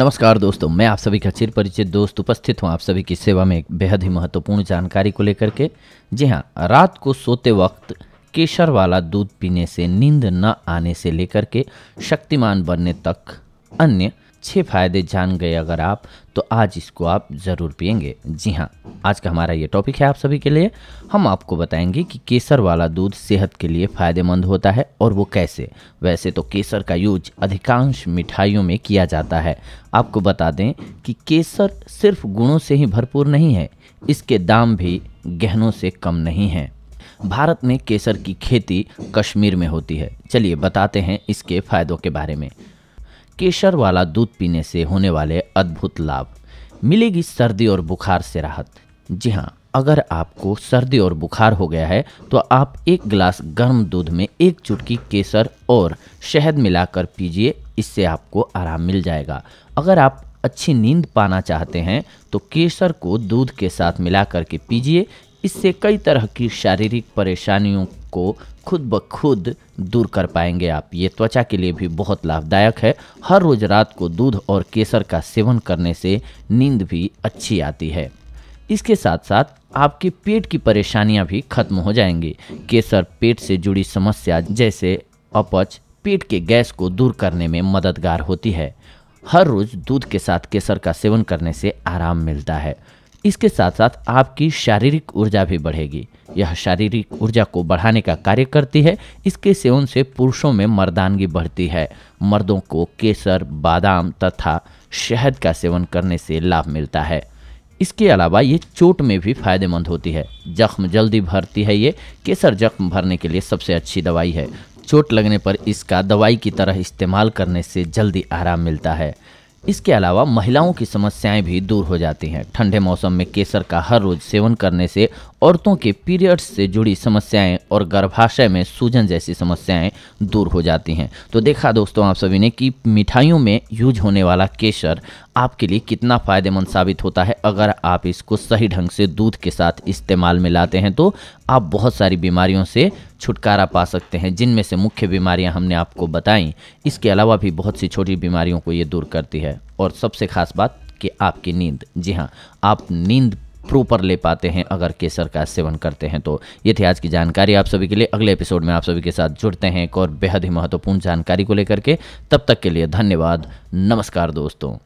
नमस्कार दोस्तों मैं आप सभी का चिर परिचित दोस्त उपस्थित हूँ आप सभी की सेवा में एक बेहद ही महत्वपूर्ण जानकारी को लेकर के जी हाँ रात को सोते वक्त केसर वाला दूध पीने से नींद न आने से लेकर के शक्तिमान बनने तक अन्य अच्छे फ़ायदे जान गए अगर आप तो आज इसको आप ज़रूर पियेंगे जी हाँ आज का हमारा ये टॉपिक है आप सभी के लिए हम आपको बताएंगे कि केसर वाला दूध सेहत के लिए फ़ायदेमंद होता है और वो कैसे वैसे तो केसर का यूज अधिकांश मिठाइयों में किया जाता है आपको बता दें कि केसर सिर्फ गुणों से ही भरपूर नहीं है इसके दाम भी गहनों से कम नहीं हैं भारत में केसर की खेती कश्मीर में होती है चलिए बताते हैं इसके फ़ायदों के बारे में केसर वाला दूध पीने से होने वाले अद्भुत लाभ मिलेगी सर्दी और बुखार से राहत जी हाँ अगर आपको सर्दी और बुखार हो गया है तो आप एक गिलास गर्म दूध में एक चुटकी केसर और शहद मिलाकर पीजिए इससे आपको आराम मिल जाएगा अगर आप अच्छी नींद पाना चाहते हैं तो केसर को दूध के साथ मिलाकर के पीजिए इससे कई तरह की शारीरिक परेशानियों को खुद ब खुद दूर कर पाएंगे आप ये त्वचा के लिए भी बहुत लाभदायक है हर रोज रात को दूध और केसर का सेवन करने से नींद भी अच्छी आती है इसके साथ साथ आपके पेट की परेशानियां भी खत्म हो जाएंगी केसर पेट से जुड़ी समस्या जैसे अपच पेट के गैस को दूर करने में मददगार होती है हर रोज दूध के साथ केसर का सेवन करने से आराम मिलता है इसके साथ साथ आपकी शारीरिक ऊर्जा भी बढ़ेगी यह शारीरिक ऊर्जा को बढ़ाने का कार्य करती है इसके सेवन से पुरुषों में मर्दानगी बढ़ती है मर्दों को केसर बादाम तथा शहद का सेवन करने से लाभ मिलता है इसके अलावा ये चोट में भी फायदेमंद होती है जख्म जल्दी भरती है ये केसर जख्म भरने के लिए सबसे अच्छी दवाई है चोट लगने पर इसका दवाई की तरह इस्तेमाल करने से जल्दी आराम मिलता है इसके अलावा महिलाओं की समस्याएं भी दूर हो जाती हैं ठंडे मौसम में केसर का हर रोज सेवन करने से औरतों के पीरियड्स से जुड़ी समस्याएं और गर्भाशय में सूजन जैसी समस्याएं दूर हो जाती हैं तो देखा दोस्तों आप सभी ने कि मिठाइयों में यूज होने वाला केसर आपके लिए कितना फ़ायदेमंद साबित होता है अगर आप इसको सही ढंग से दूध के साथ इस्तेमाल में लाते हैं तो आप बहुत सारी बीमारियों से छुटकारा पा सकते हैं जिनमें से मुख्य बीमारियां हमने आपको बताई इसके अलावा भी बहुत सी छोटी बीमारियों को ये दूर करती है और सबसे खास बात कि आपकी नींद जी हाँ आप नींद प्रॉपर ले पाते हैं अगर केसर का सेवन करते हैं तो ये थी आज की जानकारी आप सभी के लिए अगले एपिसोड में आप सभी के साथ जुड़ते हैं एक और बेहद ही महत्वपूर्ण जानकारी को लेकर के तब तक के लिए धन्यवाद नमस्कार दोस्तों